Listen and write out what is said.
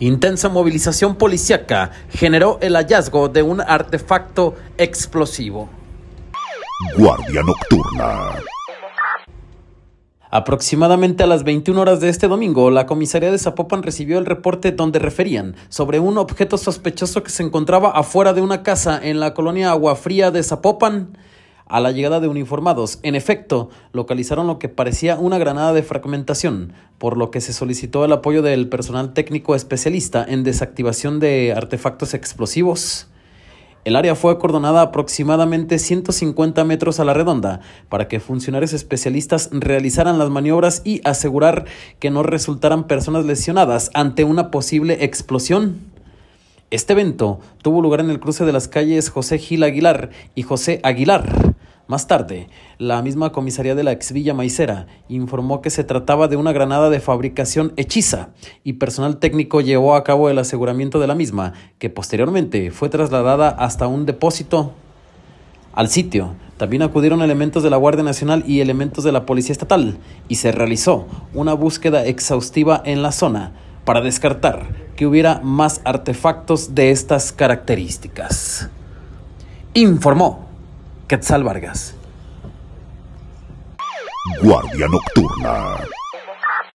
Intensa movilización policíaca generó el hallazgo de un artefacto explosivo. Guardia Nocturna. Aproximadamente a las 21 horas de este domingo, la comisaría de Zapopan recibió el reporte donde referían sobre un objeto sospechoso que se encontraba afuera de una casa en la colonia Agua Fría de Zapopan. A la llegada de uniformados, en efecto, localizaron lo que parecía una granada de fragmentación, por lo que se solicitó el apoyo del personal técnico especialista en desactivación de artefactos explosivos. El área fue acordonada aproximadamente 150 metros a la redonda para que funcionarios especialistas realizaran las maniobras y asegurar que no resultaran personas lesionadas ante una posible explosión. Este evento tuvo lugar en el cruce de las calles José Gil Aguilar y José Aguilar, más tarde, la misma comisaría de la ex Villa Maicera informó que se trataba de una granada de fabricación hechiza y personal técnico llevó a cabo el aseguramiento de la misma, que posteriormente fue trasladada hasta un depósito al sitio. También acudieron elementos de la Guardia Nacional y elementos de la Policía Estatal y se realizó una búsqueda exhaustiva en la zona para descartar que hubiera más artefactos de estas características. Informó Quetzal Vargas. Guardia Nocturna.